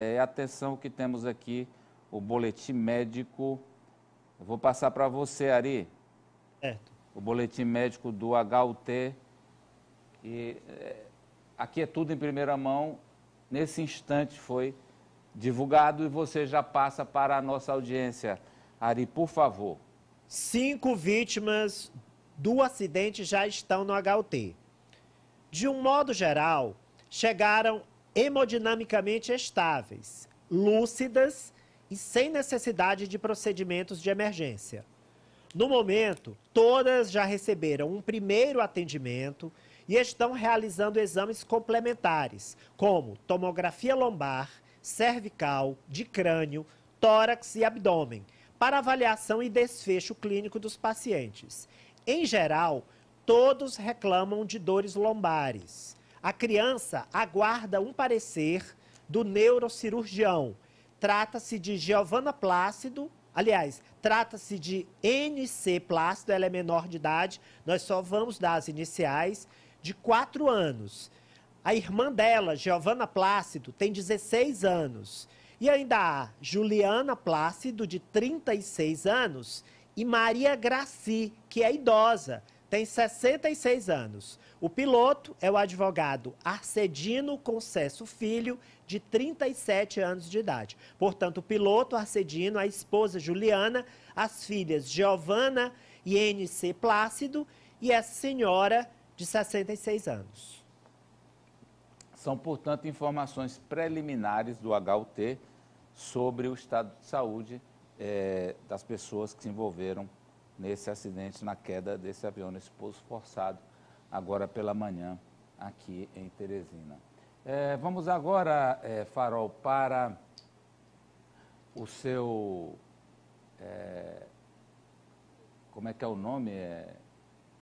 É, atenção que temos aqui o boletim médico. Eu vou passar para você, Ari. Certo. O boletim médico do HUT. E é, aqui é tudo em primeira mão. Nesse instante foi divulgado e você já passa para a nossa audiência. Ari, por favor. Cinco vítimas do acidente já estão no HUT. De um modo geral, chegaram hemodinamicamente estáveis, lúcidas e sem necessidade de procedimentos de emergência. No momento, todas já receberam um primeiro atendimento e estão realizando exames complementares, como tomografia lombar, cervical, de crânio, tórax e abdômen, para avaliação e desfecho clínico dos pacientes. Em geral, todos reclamam de dores lombares, a criança aguarda um parecer do neurocirurgião. Trata-se de Giovana Plácido, aliás, trata-se de NC Plácido, ela é menor de idade, nós só vamos dar as iniciais, de 4 anos. A irmã dela, Giovana Plácido, tem 16 anos. E ainda há Juliana Plácido, de 36 anos, e Maria Graci, que é idosa, tem 66 anos. O piloto é o advogado Arcedino Concesso Filho, de 37 anos de idade. Portanto, o piloto Arcedino, a esposa Juliana, as filhas Giovana e NC Plácido e essa senhora de 66 anos. São, portanto, informações preliminares do HUT sobre o estado de saúde eh, das pessoas que se envolveram nesse acidente, na queda desse avião, nesse pouso forçado, agora pela manhã, aqui em Teresina. É, vamos agora, é, Farol, para o seu. É, como é que é o nome? É,